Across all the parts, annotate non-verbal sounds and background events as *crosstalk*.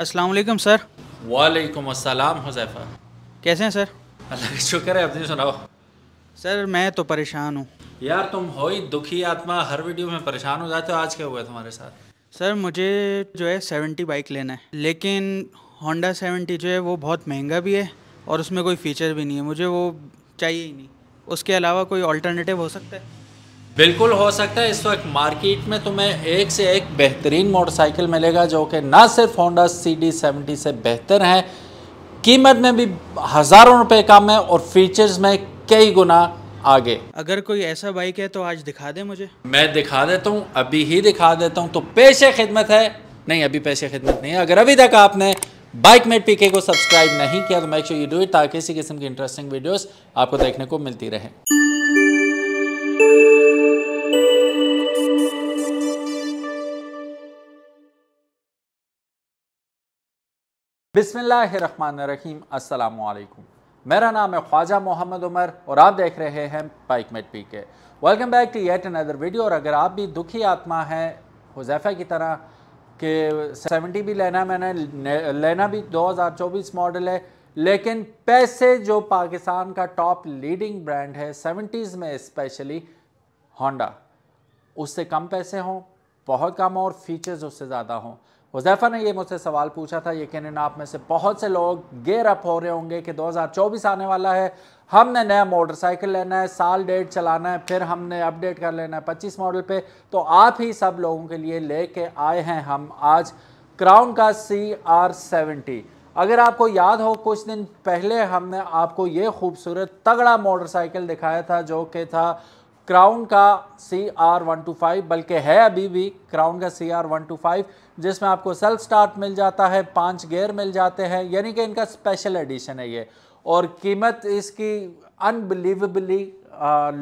Aslam sir वालेकुम अस्सलाम हुजैफा कैसे हैं सर अल्लाह का शुक्र है अपनी सुनाओ सर मैं तो परेशान हूँ यार तुम हो ही दुखी आत्मा हर वीडियो में परेशान हो जाते हो आज क्या हुआ तुम्हारे साथ सर मुझे जो है सेवेंटी बाइक लेना है लेकिन होंडा सेवेंटी जो है वो बहुत महंगा भी है और उसमें कोई फ़ीचर भी नहीं है मुझे वो चाहिए ही नहीं उसके अलावा कोई ऑल्टरनेटिव हो सकता है बिल्कुल हो सकता है इस वक्त मार्केट में तुम्हें एक से एक बेहतरीन मोटरसाइकिल मिलेगा जो कि ना सिर्फ होंडा सी डी सेवेंटी से बेहतर है कीमत में भी हज़ारों रुपए कम है और फीचर्स में कई गुना आगे अगर कोई ऐसा बाइक है तो आज दिखा दे मुझे मैं दिखा देता हूँ अभी ही दिखा देता हूँ तो पेशे खिदमत है नहीं अभी पेशे खिदमत नहीं है अगर अभी तक आपने बाइक मेट पीके को सब्सक्राइब नहीं किया तो make sure you do it ताकि इसी किस्म की इंटरेस्टिंग वीडियोस आपको देखने को मिलती रहे बिसमीम अल्लाम मेरा नाम है ख्वाजा मोहम्मद उमर और आप देख रहे हैं पाइक मेट पी के welcome back to yet another video और अगर आप भी दुखी आत्मा हैं हुजैफा की तरह कि 70 भी लेना मैंने लेना भी 2024 मॉडल है लेकिन पैसे जो पाकिस्तान का टॉप लीडिंग ब्रांड है 70s में स्पेशली होंडा उससे कम पैसे हों बहुत कम और फीचर्स उससे ज़्यादा हों हुजैफा ने ये मुझसे सवाल पूछा था यकीन आप में से बहुत से लोग गेयर अप हो रहे होंगे कि 2024 आने वाला है हमने नया मोटरसाइकिल लेना है साल डेढ़ चलाना है फिर हमने अपडेट कर लेना है पच्चीस मॉडल पर तो आप ही सब लोगों के लिए कर आए हैं हम आज क्राउन का सी आर सेवेंटी अगर आपको याद हो कुछ दिन पहले हमने आपको ये खूबसूरत तगड़ा मोटरसाइकिल दिखाया था जो कि था क्राउन का C R one two five बल्कि है अभी भी क्राउन का C R one two five जिसमें आपको सेल्फ स्टार्ट मिल जाता है पांच गेयर मिल जाते हैं यानी कि इनका स्पेशल एडिशन है ये और कीमत इसकी अनबिलीवेबली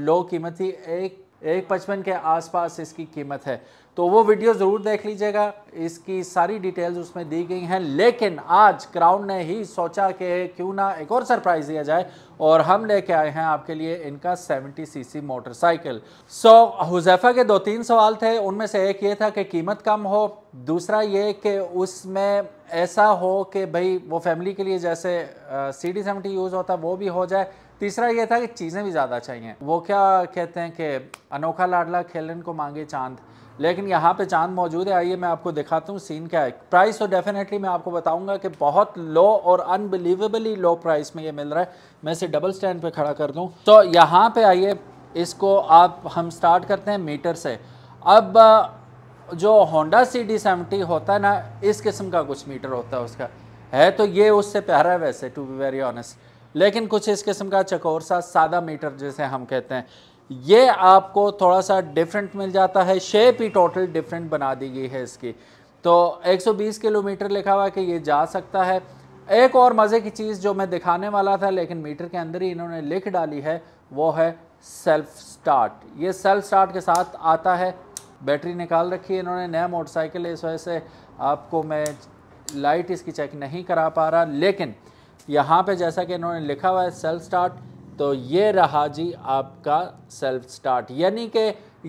लो कीमत थी एक एक पचपन के आसपास इसकी कीमत है तो वो वीडियो ज़रूर देख लीजिएगा इसकी सारी डिटेल्स उसमें दी गई हैं लेकिन आज क्राउन ने ही सोचा कि क्यों ना एक और सरप्राइज़ दिया जाए और हम लेके आए हैं आपके लिए इनका 70 सीसी मोटरसाइकिल सो हुजैफा के दो तीन सवाल थे उनमें से एक ये था कि कीमत कम हो दूसरा ये कि उसमें ऐसा हो कि भाई वो फैमिली के लिए जैसे सी डी सेवेंटी यूज़ होता है वो भी हो जाए तीसरा ये था कि चीज़ें भी ज़्यादा चाहिए वो क्या कहते हैं कि अनोखा लाडला खेलन को मांगे चांद लेकिन यहाँ पे चांद मौजूद है आइए मैं आपको दिखाता हूँ सीन क्या है प्राइस तो डेफिनेटली मैं आपको बताऊँगा कि बहुत लो और अनबिलीवेबली लो प्राइस में ये मिल रहा है मैं इसे डबल स्टैंड पर खड़ा कर दूँ तो यहाँ पर आइए इसको आप हम स्टार्ट करते हैं मीटर से अब जो होंडा सी डी सेवेंटी होता है ना इस किस्म का कुछ मीटर होता है उसका है तो ये उससे प्यारा है वैसे टू बी वेरी ऑनेस्ट लेकिन कुछ इस किस्म का चकोर सा सादा मीटर जिसे हम कहते हैं ये आपको थोड़ा सा डिफरेंट मिल जाता है शेप ही टोटल डिफरेंट बना दी गई है इसकी तो 120 किलोमीटर लिखा हुआ है कि ये जा सकता है एक और मज़े की चीज़ जो मैं दिखाने वाला था लेकिन मीटर के अंदर ही इन्होंने लिख डाली है वो है सेल्फ स्टार्ट ये सेल्फ स्टार्ट के साथ आता है बैटरी निकाल रखी है इन्होंने नया मोटरसाइकिल है इस वजह से आपको मैं लाइट इसकी चेक नहीं करा पा रहा लेकिन यहाँ पे जैसा कि इन्होंने लिखा हुआ है सेल्फ स्टार्ट तो ये रहा जी आपका सेल्फ स्टार्ट यानी कि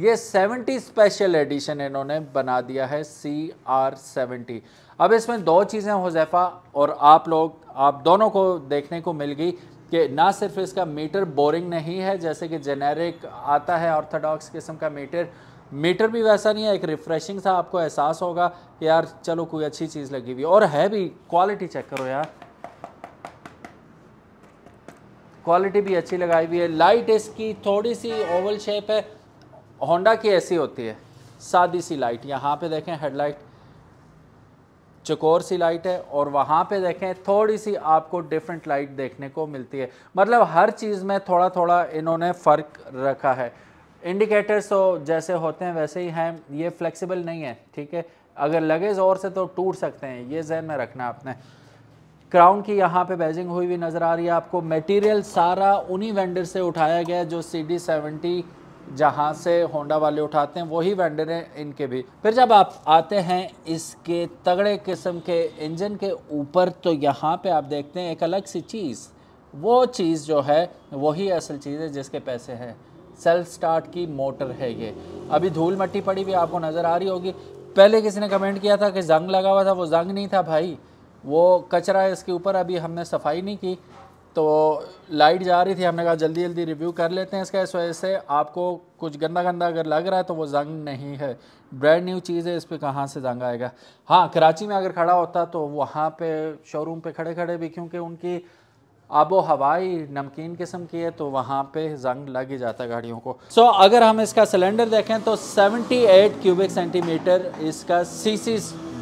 ये 70 स्पेशल एडिशन इन्होंने बना दिया है सी आर सेवेंटी अब इसमें दो चीज़ें हुजैफा और आप लोग आप दोनों को देखने को मिल गई कि ना सिर्फ इसका मीटर बोरिंग नहीं है जैसे कि जेनेरिक आता है ऑर्थोडॉक्स किस्म का मीटर मीटर भी वैसा नहीं है एक रिफ़्रेशिंग सा आपको एहसास होगा कि यार चलो कोई अच्छी चीज़ लगी हुई और है भी क्वालिटी चेक करो यार क्वालिटी भी अच्छी लगाई हुई है लाइट इसकी थोड़ी सी ओवल शेप है होंडा की ऐसी होती है सादी सी लाइट यहाँ पे देखें हेडलाइट चकोर सी लाइट है और वहाँ पे देखें थोड़ी सी आपको डिफरेंट लाइट देखने को मिलती है मतलब हर चीज़ में थोड़ा थोड़ा इन्होंने फ़र्क रखा है इंडिकेटर्स तो जैसे होते हैं वैसे ही हैं ये फ्लेक्सिबल नहीं है ठीक है अगर लगे ज़ोर से तो टूट सकते हैं ये जहन में रखना आपने क्राउन की यहाँ पे बैजिंग हुई हुई नज़र आ रही है आपको मटेरियल सारा उन्हीं वेंडर से उठाया गया जो सी डी सेवेंटी जहाँ से होंडा वाले उठाते हैं वही वेंडर हैं इनके भी फिर जब आप आते हैं इसके तगड़े किस्म के इंजन के ऊपर तो यहाँ पे आप देखते हैं एक अलग सी चीज़ वो चीज़ जो है वही असल चीज़ है जिसके पैसे हैं सेल्फ स्टार्ट की मोटर है ये अभी धूल मट्टी पड़ी हुई आपको नज़र आ रही होगी पहले किसी ने कमेंट किया था कि जंग लगा हुआ था वो जंग नहीं था भाई वो कचरा है इसके ऊपर अभी हमने सफाई नहीं की तो लाइट जा रही थी हमने कहा जल्दी जल्दी रिव्यू कर लेते हैं इसका इस वजह से आपको कुछ गंदा गंदा अगर लग रहा है तो वो जंग नहीं है ब्रांड न्यू चीज़ है इस पर कहाँ से जंग आएगा हाँ कराची में अगर खड़ा होता तो वहाँ पे शोरूम पे खड़े खड़े भी क्योंकि उनकी आबो हवाई नमकीन किस्म की है तो वहाँ पे जंग लग ही जाता है गाड़ियों को सो so, अगर हम इसका सिलेंडर देखें तो 78 क्यूबिक सेंटीमीटर इसका सी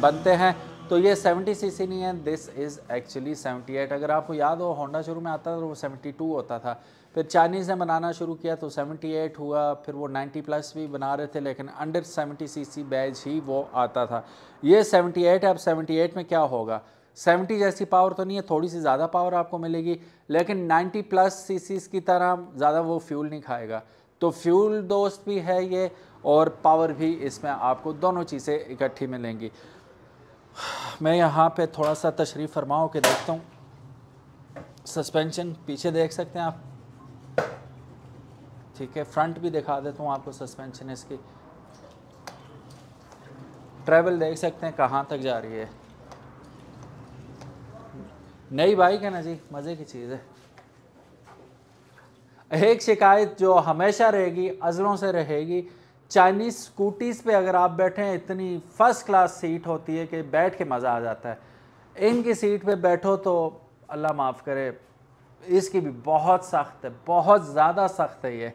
बनते हैं तो ये 70 सीसी नहीं है दिस इज़ एक्चुअली 78 अगर आपको याद हो होंडा शुरू में आता था तो वो 72 होता था फिर चाइनीज़ ने बनाना शुरू किया तो 78 हुआ फिर वो 90 प्लस भी बना रहे थे लेकिन अंडर 70 सीसी बैज ही वो आता था ये 78 है अब 78 में क्या होगा 70 जैसी पावर तो नहीं है थोड़ी सी ज़्यादा पावर आपको मिलेगी लेकिन 90 प्लस सी की तरह ज़्यादा वो फ्यूल नहीं खाएगा तो फ्यूल दोस्त भी है ये और पावर भी इसमें आपको दोनों चीज़ें इकट्ठी मिलेंगी मैं यहाँ पे थोड़ा सा तशरीफ़ फरमाओ के देखता हूँ सस्पेंशन पीछे देख सकते हैं आप ठीक है फ्रंट भी दिखा देता हूँ आपको सस्पेंशन इसकी ट्रैवल देख सकते हैं कहाँ तक जा रही है नई बाइक है ना जी मज़े की चीज़ है एक शिकायत जो हमेशा रहेगी अजरों से रहेगी चाइनीज़ स्कूटीज़ पे अगर आप बैठे हैं इतनी फ़र्स्ट क्लास सीट होती है कि बैठ के मज़ा आ जाता है इनकी सीट पे बैठो तो अल्लाह माफ़ करे इसकी भी बहुत सख्त है बहुत ज़्यादा सख्त है ये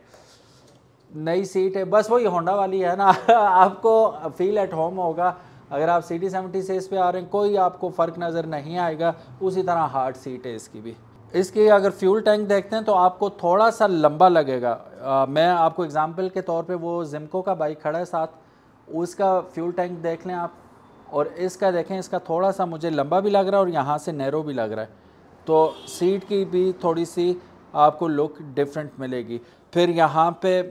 नई सीट है बस वही होंडा वाली है ना *laughs* आपको फील एट होम होगा अगर आप सी टी सेवेंटी से इस पर आ रहे हैं कोई आपको फ़र्क नज़र नहीं आएगा उसी तरह हार्ड सीट है इसकी भी इसकी अगर फ्यूल टैंक देखते हैं तो आपको थोड़ा सा लंबा लगेगा आ, मैं आपको एग्जांपल के तौर पे वो जिमको का बाइक खड़ा है साथ उसका फ्यूल टैंक देख लें आप और इसका देखें इसका थोड़ा सा मुझे लंबा भी लग रहा है और यहाँ से नैरो भी लग रहा है तो सीट की भी थोड़ी सी आपको लुक डिफरेंट मिलेगी फिर यहाँ पे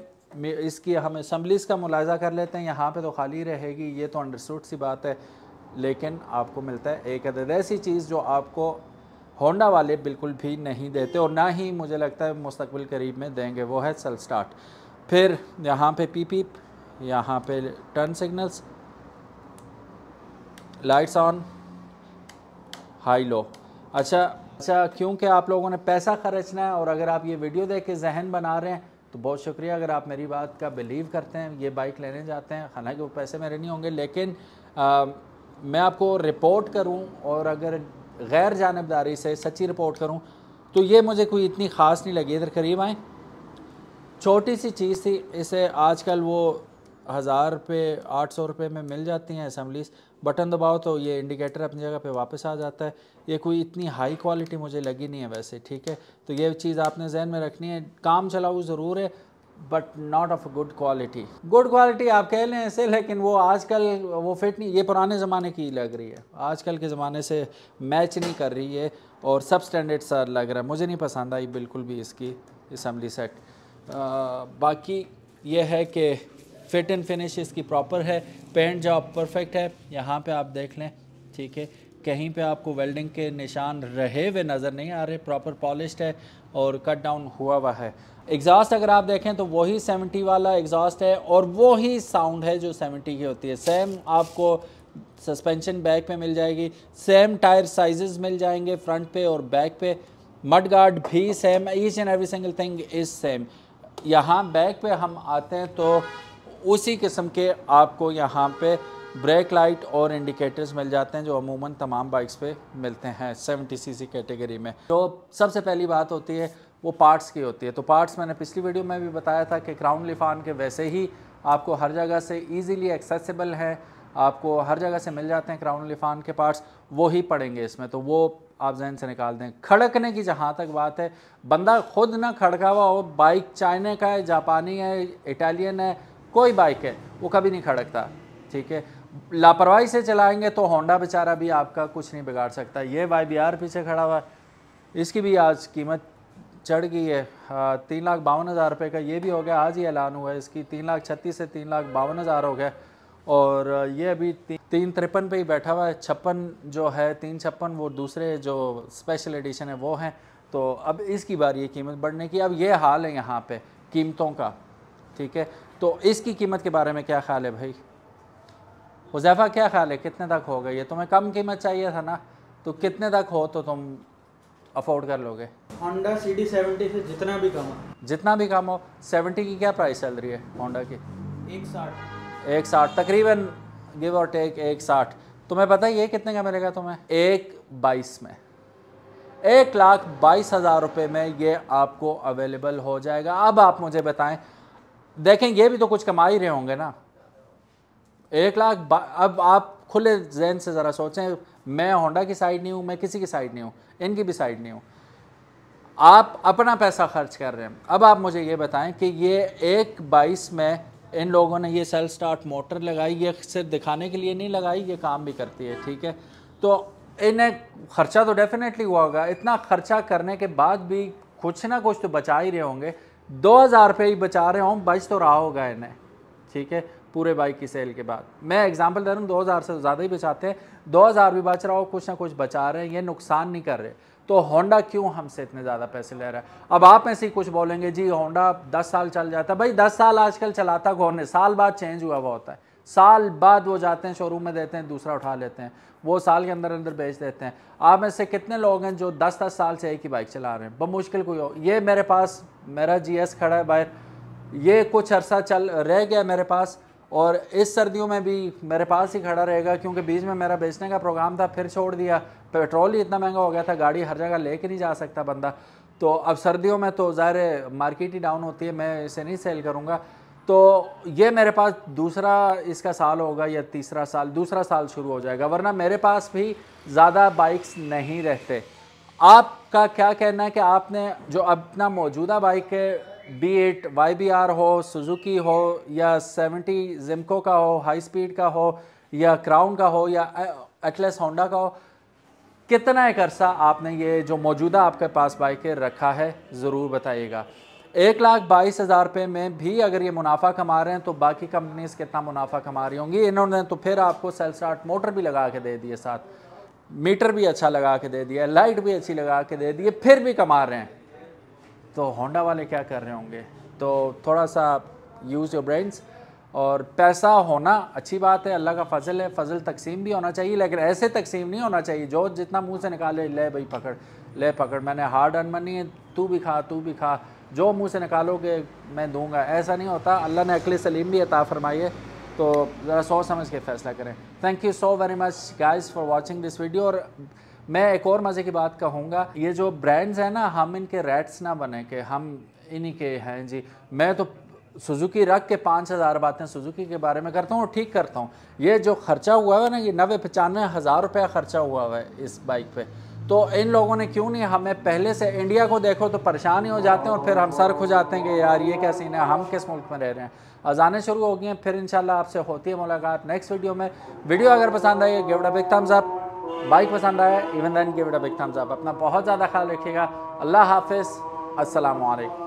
इसकी हम असम्बलीस का मुलाजा कर लेते हैं यहाँ पे तो खाली रहेगी ये तो अंडरसूट सी बात है लेकिन आपको मिलता है एक अदद ऐसी चीज़ जो आपको होंडा वाले बिल्कुल भी नहीं देते और ना ही मुझे लगता है मुस्तबिल करीब में देंगे वो है सेल स्टार्ट फिर यहाँ पे पी पीप यहाँ पे turn signals lights on high low अच्छा अच्छा क्योंकि आप लोगों ने पैसा खर्चना है और अगर आप ये वीडियो देख के जहन बना रहे हैं तो बहुत शुक्रिया अगर आप मेरी बात का बिलीव करते हैं ये बाइक लेने जाते हैं हालांकि वो पैसे मेरे नहीं होंगे लेकिन आ, मैं आपको रिपोर्ट करूं और अगर गैर जानबदारी से सच्ची रिपोर्ट करूं तो ये मुझे कोई इतनी ख़ास नहीं लगी इधर करीब आएँ छोटी सी चीज़ थी इसे आजकल वो हज़ार रुपये आठ सौ रुपये में मिल जाती हैं असम्बलीस बटन दबाओ तो ये इंडिकेटर अपनी जगह पे वापस आ जाता है ये कोई इतनी हाई क्वालिटी मुझे लगी नहीं है वैसे ठीक है तो ये चीज़ आपने जहन में रखनी है काम चलाऊ ज़रूर है but not of good quality good quality आप कह लें ऐसे लेकिन वो आजकल वो फिट नहीं ये पुराने ज़माने की लग रही है आजकल के ज़माने से मैच नहीं कर रही है और सब स्टैंडर्ड सा लग रहा है मुझे नहीं पसंद आई बिल्कुल भी इसकी असम्बली सेट आ, बाकी ये है कि फिट एंड फिनिश इसकी प्रॉपर है पेंट जॉब परफेक्ट है यहाँ पे आप देख लें ठीक है कहीं पे आपको वेल्डिंग के निशान रहे हुए नज़र नहीं आ रहे प्रॉपर पॉलिश है और कट डाउन हुआ हुआ है एग्जॉस्ट अगर आप देखें तो वही सेवेंटी वाला एग्जॉस्ट है और वही साउंड है जो सेवेंटी की होती है सेम आपको सस्पेंशन बैक पे मिल जाएगी सेम टायर साइजेस मिल जाएंगे फ्रंट पे और बैक पे मड गार्ड भी same each and every single thing is same यहाँ बैक पे हम आते हैं तो उसी किस्म के आपको यहाँ पे ब्रेक लाइट और इंडिकेटर्स मिल जाते हैं जो अमूमन तमाम बाइक्स पे मिलते हैं 70 सीसी कैटेगरी में तो सबसे पहली बात होती है वो पार्ट्स की होती है तो पार्ट्स मैंने पिछली वीडियो में भी बताया था कि क्राउन लिफान के वैसे ही आपको हर जगह से ईजीली एक्सेसिबल हैं आपको हर जगह से मिल जाते हैं क्राउन लिफान के पार्ट्स वो ही पड़ेंगे इसमें तो वो आप जहन से निकाल दें खड़कने की जहाँ तक बात है बंदा खुद ना खड़का हुआ हो बाइक चाइना का है जापानी है इटालियन है कोई बाइक है वो कभी नहीं खड़कता ठीक है लापरवाही से चलाएंगे तो होंडा बेचारा भी आपका कुछ नहीं बिगाड़ सकता ये वाई बी आर पीछे खड़ा हुआ है इसकी भी आज कीमत चढ़ गई है हाँ, तीन लाख बावन हज़ार रुपये का ये भी हो गया आज ही ऐलान हुआ है इसकी तीन लाख छत्तीस से तीन लाख बावन हज़ार हो गया और ये अभी ती, तीन तिरपन पे ही बैठा हुआ है छप्पन जो है तीन छप्पन वो दूसरे जो स्पेशल एडिशन है वो हैं तो अब इसकी बार ये कीमत बढ़ने की अब ये हाल है यहाँ पर कीमतों का ठीक है तो इसकी कीमत के बारे में क्या ख्याल है भाई हुजैफा क्या ख्याल है कितने तक हो गई है तुम्हें कम कीमत चाहिए था ना तो कितने तक हो तो तुम अफोर्ड कर लोगे होंडा सी डी सेवेंटी से जितना भी कम हो जितना भी कम हो सेवेंटी की क्या प्राइस चल रही है होंडा की एक साठ एक साठ तकरीबन गिव और टेक एक साठ तुम्हें पता ये कितने का मिलेगा तुम्हें एक बाईस में एक लाख बाईस हज़ार रुपये में ये आपको अवेलेबल हो जाएगा अब आप मुझे बताएं देखें ये भी तो कुछ कमा ही रहे होंगे ना एक लाख अब आप खुले जहन से ज़रा सोचें मैं होंडा की साइड नहीं हूँ मैं किसी की साइड नहीं हूँ इनकी भी साइड नहीं हूँ आप अपना पैसा खर्च कर रहे हैं अब आप मुझे ये बताएं कि ये एक बाईस में इन लोगों ने ये सेल स्टार्ट मोटर लगाई ये सिर्फ दिखाने के लिए नहीं लगाई ये काम भी करती है ठीक है तो इन्हें खर्चा तो डेफिनेटली हुआ होगा इतना खर्चा करने के बाद भी कुछ ना कुछ तो बचा ही रहे होंगे दो हज़ार रुपये ही बचा रहे हों बच तो रहा होगा इन्हें ठीक है पूरे बाइक की सेल के बाद मैं एग्जांपल दे रहा हूँ दो हज़ार से ज़्यादा ही बचाते हैं दो हज़ार भी बच रहा हो कुछ ना कुछ बचा रहे हैं ये नुकसान नहीं कर रहे तो होंडा क्यों हमसे इतने ज़्यादा पैसे ले रहा है अब आप में से कुछ बोलेंगे जी होंडा दस साल चल जाता भाई दस साल आजकल चलाता कौन है साल बाद चेंज हुआ हुआ होता है साल बाद वो जाते हैं शोरूम में देते हैं दूसरा उठा लेते हैं वो साल के अंदर अंदर बेच देते हैं आप में से कितने लोग हैं जो दस दस साल से एक ही बाइक चला रहे हैं बमुश्किल कोई हो ये मेरे पास मेरा जीएस खड़ा है बाहर ये कुछ अरसा चल रह गया मेरे पास और इस सर्दियों में भी मेरे पास ही खड़ा रहेगा क्योंकि बीच में मेरा बेचने का प्रोग्राम था फिर छोड़ दिया पेट्रोल ही इतना महंगा हो गया था गाड़ी हर जगह कर नहीं जा सकता बंदा तो अब सर्दियों में तो ज़ाहिर मार्केट ही डाउन होती है मैं इसे नहीं सेल करूँगा तो ये मेरे पास दूसरा इसका साल होगा या तीसरा साल दूसरा साल शुरू हो जाएगा वरना मेरे पास भी ज़्यादा बाइक्स नहीं रहते आप आपका क्या कहना है कि आपने जो अपना मौजूदा बाइक है B eight Y B R हो सुजुकी हो या सेवेंटी जिम्को का हो हाई स्पीड का हो या क्राउन का हो या एटलेस uh, होंडा का हो कितना एक अरसा आपने ये जो मौजूदा आपके पास बाइक है रखा है ज़रूर बताइएगा एक लाख बाईस हज़ार रुपये में भी अगर ये मुनाफा कमा रहे हैं तो बाकी कंपनीज कितना मुनाफा कमा रही होंगी इन्होंने तो फिर आपको सेल्सार्ट मोटर भी लगा के दे दिए साथ मीटर भी अच्छा लगा के दे दिया लाइट भी अच्छी लगा के दे दिए फिर भी कमा रहे हैं तो होंडा वाले क्या कर रहे होंगे तो थोड़ा सा यूज़ योर ब्रेंस और पैसा होना अच्छी बात है अल्लाह का फजल है फजल तकसीम भी होना चाहिए लेकिन ऐसे तकसीम नहीं होना चाहिए जो जितना मुंह से निकाले ले भाई पकड़ ले पकड़ मैंने हार्ड अर्न मनी है तू भी खा तू भी खा जो मुंह से निकालोगे मैं दूंगा ऐसा नहीं होता अल्लाह ने अकल सलीम भी अता फरमाई है तो ज़रा सोच समझ के फैसला करें thank you so very much guys for watching this video और मैं एक और मज़े की बात कहूँगा ये जो ब्रांड्स हैं ना हम इनके रेट्स ना बने के हम इन्हीं के हैं जी मैं तो सुजुकी रख के पाँच हज़ार बातें सुजुकी के बारे में करता हूँ और ठीक करता हूँ ये जो खर्चा हुआ है ना ये नबे पचानवे हज़ार रुपया खर्चा हुआ हुआ है इस बाइक पे तो इन लोगों ने क्यों नहीं हमें पहले से इंडिया को देखो तो परेशान ही हो जाते हैं और फिर हम सर खो जाते हैं कि यार ये क्या सीन है हम किस मुल्क में रह रहे हैं अजाने शुरू हो गई हैं फिर इंशाल्लाह आपसे होती है मुलाकात नेक्स्ट वीडियो में वीडियो अगर पसंद आई give it a big thumbs up bike पसंद आया even then give it a big thumbs up अपना बहुत ज़्यादा ख्याल रखिएगा अल्लाह हाफिज़ असलकम